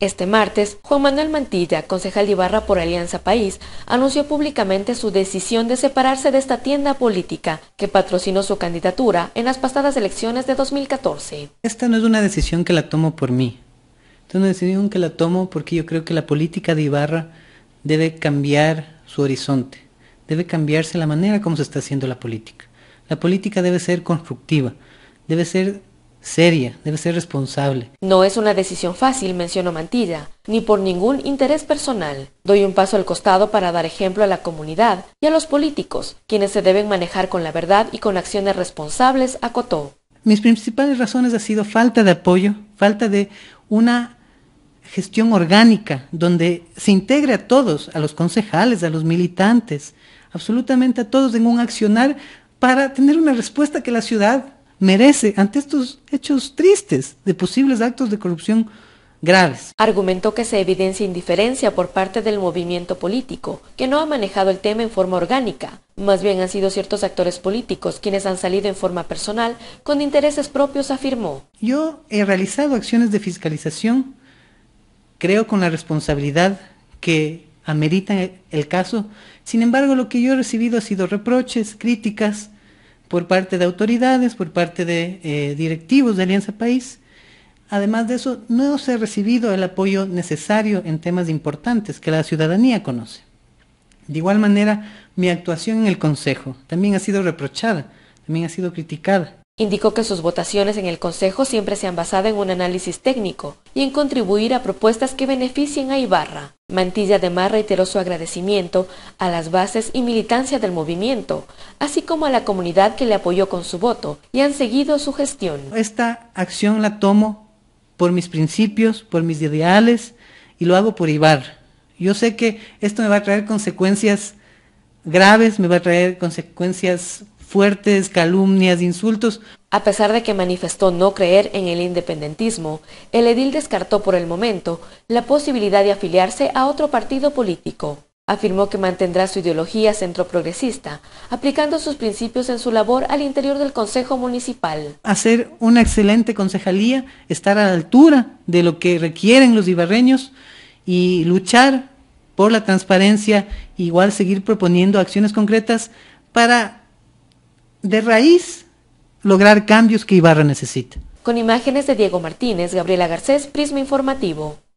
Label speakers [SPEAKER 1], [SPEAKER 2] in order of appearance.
[SPEAKER 1] Este martes, Juan Manuel Mantilla, concejal de Ibarra por Alianza País, anunció públicamente su decisión de separarse de esta tienda política que patrocinó su candidatura en las pasadas elecciones de 2014.
[SPEAKER 2] Esta no es una decisión que la tomo por mí. es una decisión que la tomo porque yo creo que la política de Ibarra debe cambiar su horizonte, debe cambiarse la manera como se está haciendo la política. La política debe ser constructiva, debe ser seria, debe ser responsable.
[SPEAKER 1] No es una decisión fácil, mencionó Mantilla, ni por ningún interés personal. Doy un paso al costado para dar ejemplo a la comunidad y a los políticos, quienes se deben manejar con la verdad y con acciones responsables, acotó.
[SPEAKER 2] Mis principales razones ha sido falta de apoyo, falta de una gestión orgánica donde se integre a todos, a los concejales, a los militantes, absolutamente a todos en un accionar para tener una respuesta que la ciudad merece ante estos hechos tristes de posibles actos de corrupción
[SPEAKER 1] graves. Argumentó que se evidencia indiferencia por parte del movimiento político, que no ha manejado el tema en forma orgánica. Más bien han sido ciertos actores políticos quienes han salido en forma personal con intereses propios, afirmó.
[SPEAKER 2] Yo he realizado acciones de fiscalización, creo con la responsabilidad que amerita el caso. Sin embargo, lo que yo he recibido ha sido reproches, críticas, por parte de autoridades, por parte de eh, directivos de Alianza País. Además de eso, no se ha recibido el apoyo necesario en temas importantes que la ciudadanía conoce. De igual manera, mi actuación en el Consejo también ha sido reprochada, también ha sido criticada.
[SPEAKER 1] Indicó que sus votaciones en el Consejo siempre se han basado en un análisis técnico y en contribuir a propuestas que beneficien a Ibarra. Mantilla además reiteró su agradecimiento a las bases y militancia del movimiento, así como a la comunidad que le apoyó con su voto y han seguido su gestión. Esta
[SPEAKER 2] acción la tomo por mis principios, por mis ideales y lo hago por Ibarra. Yo sé que esto me va a traer consecuencias graves, me va a traer consecuencias fuertes
[SPEAKER 1] calumnias, insultos. A pesar de que manifestó no creer en el independentismo, el edil descartó por el momento la posibilidad de afiliarse a otro partido político. Afirmó que mantendrá su ideología centro progresista, aplicando sus principios en su labor al interior del Consejo Municipal.
[SPEAKER 2] Hacer una excelente concejalía, estar a la altura de lo que requieren los ibarreños y luchar por la transparencia, igual seguir proponiendo acciones concretas para de raíz lograr cambios que Ibarra necesita.
[SPEAKER 1] Con imágenes de Diego Martínez, Gabriela Garcés, Prisma Informativo.